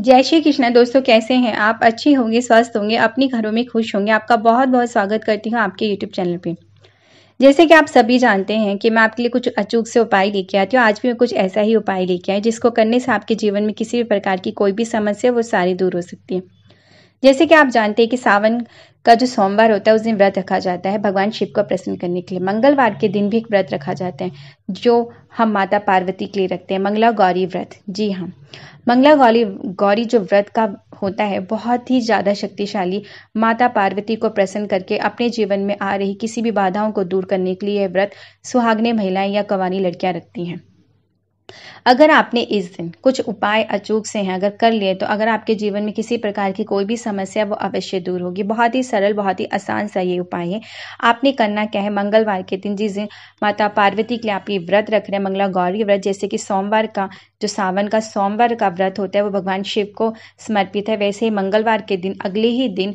जय श्री कृष्णा दोस्तों कैसे हैं आप अच्छे होंगे स्वस्थ होंगे अपने घरों में खुश होंगे आपका बहुत बहुत स्वागत करती हूँ आपके यूट्यूब चैनल पे जैसे कि आप सभी जानते हैं कि मैं आपके लिए कुछ अचूक से उपाय लेके आती हूँ आज भी मैं कुछ ऐसा ही उपाय लेके आई जिसको करने से आपके जीवन में किसी भी प्रकार की कोई भी समस्या वो सारी दूर हो सकती है जैसे कि आप जानते हैं कि सावन का जो सोमवार होता है उस दिन व्रत रखा जाता है भगवान शिव को प्रसन्न करने के लिए मंगलवार के दिन भी एक व्रत रखा जाता है जो हम माता पार्वती के लिए रखते हैं मंगला गौरी व्रत जी हाँ मंगला गौरी गौरी जो व्रत का होता है बहुत ही ज़्यादा शक्तिशाली माता पार्वती को प्रसन्न करके अपने जीवन में आ रही किसी भी बाधाओं को दूर करने के लिए यह व्रत सुहागने महिलाएं या कवानी लड़कियां रखती हैं अगर आपने इस दिन कुछ उपाय अचूक से हैं अगर कर लिए तो अगर आपके जीवन में किसी प्रकार की कोई भी समस्या वो अवश्य दूर होगी बहुत ही सरल बहुत ही आसान सा ये उपाय है आपने करना क्या है मंगलवार के दिन जिस दिन माता पार्वती के लिए आप ये व्रत रख रहे हैं मंगला गौरी व्रत जैसे कि सोमवार का जो सावन का सोमवार का व्रत होता है वो भगवान शिव को समर्पित है वैसे ही मंगलवार के दिन अगले ही दिन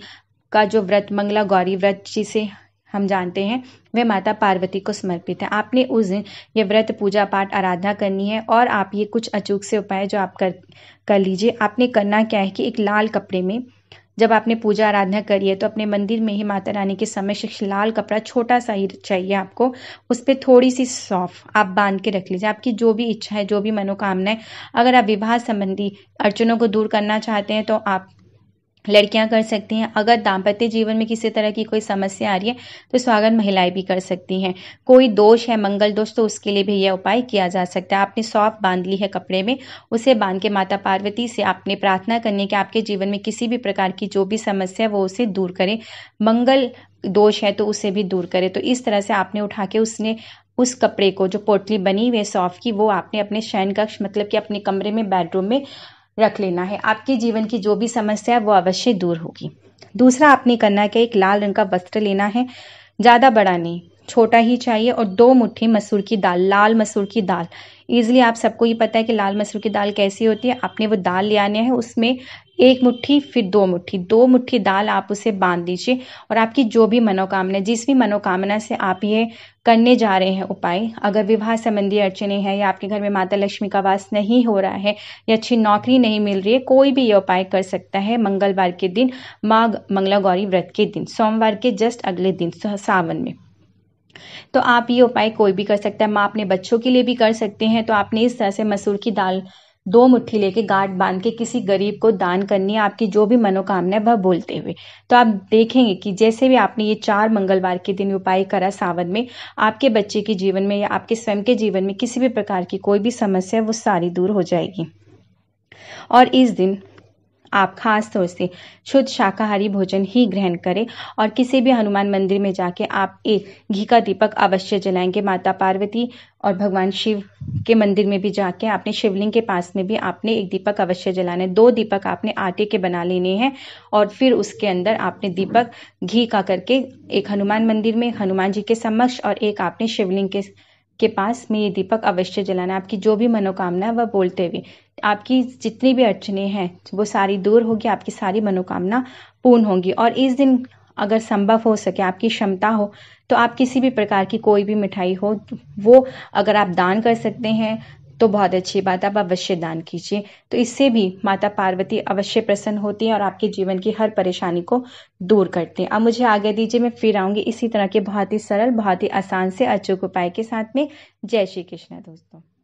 का जो व्रत मंगला गौरी व्रत जिसे हम जानते हैं वह माता पार्वती को समर्पित है आपने उस दिन ये व्रत पूजा पाठ आराधना करनी है और आप ये कुछ अचूक से उपाय जो आप कर कर लीजिए आपने करना क्या है कि एक लाल कपड़े में जब आपने पूजा आराधना करी है तो अपने मंदिर में ही माता रानी के समय शिक्ष लाल कपड़ा छोटा सा ही चाहिए आपको उस पर थोड़ी सी सॉफ्ट आप बांध के रख लीजिए आपकी जो भी इच्छा है जो भी मनोकामना है अगर आप विवाह संबंधी अड़चनों को दूर करना चाहते हैं तो आप लड़कियां कर सकती हैं अगर दाम्पत्य जीवन में किसी तरह की कोई समस्या आ रही है तो स्वागत महिलाएं भी कर सकती हैं कोई दोष है मंगल दोष तो उसके लिए भी यह उपाय किया जा सकता है आपने सौंप बांध ली है कपड़े में उसे बांध के माता पार्वती से आपने प्रार्थना करनी है कि आपके जीवन में किसी भी प्रकार की जो भी समस्या है वो उसे दूर करें मंगल दोष है तो उसे भी दूर करें तो इस तरह से आपने उठा के उसने उस कपड़े को जो पोटली बनी हुई है सौफ की वो आपने अपने शयन कक्ष मतलब कि अपने कमरे में बेडरूम में रख लेना है आपके जीवन की जो भी समस्या है वो अवश्य दूर होगी दूसरा आपने करना है कि एक लाल रंग का वस्त्र लेना है ज़्यादा बड़ा नहीं छोटा ही चाहिए और दो मुट्ठी मसूर की दाल लाल मसूर की दाल ईज़िली आप सबको ये पता है कि लाल मसूर की दाल कैसी होती है आपने वो दाल ले आने है उसमें एक मुट्ठी फिर दो मुट्ठी दो मुट्ठी दाल आप उसे बांध दीजिए और आपकी जो भी मनोकामना जिस भी मनोकामना से आप ये करने जा रहे हैं उपाय अगर विवाह संबंधी अड़चने हैं या आपके घर में माता लक्ष्मी का वास नहीं हो रहा है या अच्छी नौकरी नहीं मिल रही है कोई भी ये उपाय कर सकता है मंगलवार के दिन माघ मंगला गौरी व्रत के दिन सोमवार के जस्ट अगले दिन सावन में तो आप ये उपाय कोई भी कर सकता है माँ अपने बच्चों के लिए भी कर सकते हैं तो आपने इस तरह से मसूर की दाल दो मुट्ठी लेके गांठ बांध के किसी गरीब को दान करनी है आपकी जो भी मनोकामना है वह बोलते हुए तो आप देखेंगे कि जैसे भी आपने ये चार मंगलवार के दिन उपाय करा सावन में आपके बच्चे के जीवन में या आपके स्वयं के जीवन में किसी भी प्रकार की कोई भी समस्या वो सारी दूर हो जाएगी और इस दिन आप खास तौर से शुद्ध शाकाहारी भोजन ही ग्रहण करें और किसी भी हनुमान मंदिर में जाके आप एक घी का दीपक अवश्य जलाएंगे माता पार्वती और भगवान शिव के मंदिर में भी जाके आपने शिवलिंग के पास में भी आपने एक दीपक अवश्य जलाने दो दीपक आपने आटे के बना लेने हैं और फिर उसके अंदर आपने दीपक घी का करके एक हनुमान मंदिर में हनुमान जी के समक्ष और एक आपने शिवलिंग के के पास में ये दीपक अवश्य जलाना आपकी जो भी मनोकामना है वह बोलते हुए आपकी जितनी भी अड़चने हैं वो सारी दूर होगी आपकी सारी मनोकामना पूर्ण होगी और इस दिन अगर संभव हो सके आपकी क्षमता हो तो आप किसी भी प्रकार की कोई भी मिठाई हो वो अगर आप दान कर सकते हैं तो बहुत अच्छी बात आप अवश्य दान कीजिए तो इससे भी माता पार्वती अवश्य प्रसन्न होती हैं और आपके जीवन की हर परेशानी को दूर करते हैं अब मुझे आगे दीजिए मैं फिर आऊंगी इसी तरह के बहुत ही सरल बहुत ही आसान से अचूक उपाय के साथ में जय श्री कृष्णा दोस्तों